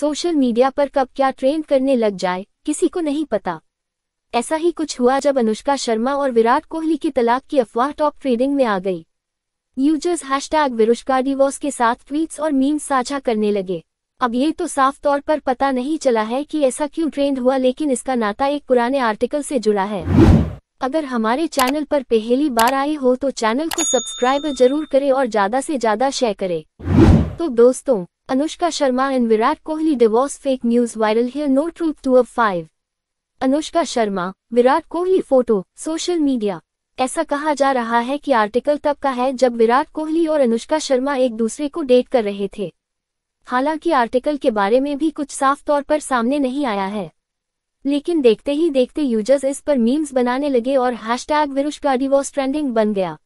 social media पर कब क्या ट्रेंड करने लग जाए किसी को नहीं पता ऐसा ही कुछ हुआ जब अनुष्का शर्मा और विराट कोहली की तलाक की अफवाह टॉप ट्रेडिंग में आ गई यूजर्स हैशटैग विरुष्का डिवोर्स के साथ ट्वीट्स और मीम्स साझा करने लगे अब ये तो साफ तौर पर पता नहीं चला है कि ऐसा क्यों ट्रेंड हुआ लेकिन इसका नाता एक पुराने आर्टिकल से जुड़ा है अगर हमारे चैनल पर पहली बार आए हो तो चैनल को सब्सक्राइब जरूर करें और ज़्यादा से ज़्यादा शेयर करें तो दोस्तों Anushka Sharma and Virat Kohli divorce fake news viral here no truth to a 5 Anushka Sharma Virat Kohli photo social media ऐसा कहा जा रहा है कि आर्टिकल तब का है जब विराट कोहली और अनुष्का शर्मा एक दूसरे को डेट कर रहे थे हालांकि आर्टिकल के बारे में भी कुछ साफ तौर पर सामने नहीं आया है लेकिन देखते ही देखते यूजर्स इस पर मीम्स बनाने लगे और hashtag Virushka divorce trending बन गया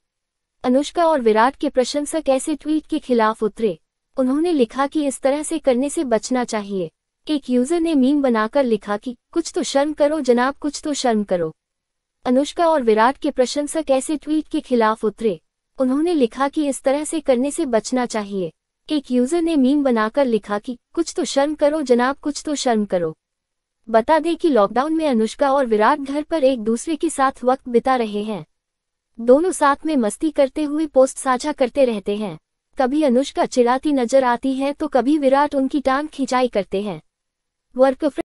अनुष्का और विराट के प्रशंसक ऐसे ट्वीट के खिलाफ उतरे उन्होंने लिखा कि इस तरह से करने से बचना चाहिए एक यूजर ने मीम बनाकर लिखा कि कुछ तो शर्म करो जनाब कुछ तो शर्म करो अनुष्का और विराट के प्रशंसक ऐसे ट्वीट के खिलाफ उतरे उन्होंने लिखा कि इस तरह से करने से बचना चाहिए एक यूजर ने मीम बनाकर लिखा कि कुछ तो शर्म करो जनाब कुछ तो शर्म करो बता दें कि लॉकडाउन में अनुष्का और विराट घर पर एक दूसरे के साथ वक्त बिता रहे हैं दोनों साथ में मस्ती करते हुए पोस्ट साझा करते रहते हैं कभी अनुष्का चिढ़ाती नजर आती है तो कभी विराट उनकी टांग खिंचाई करते हैं वर्क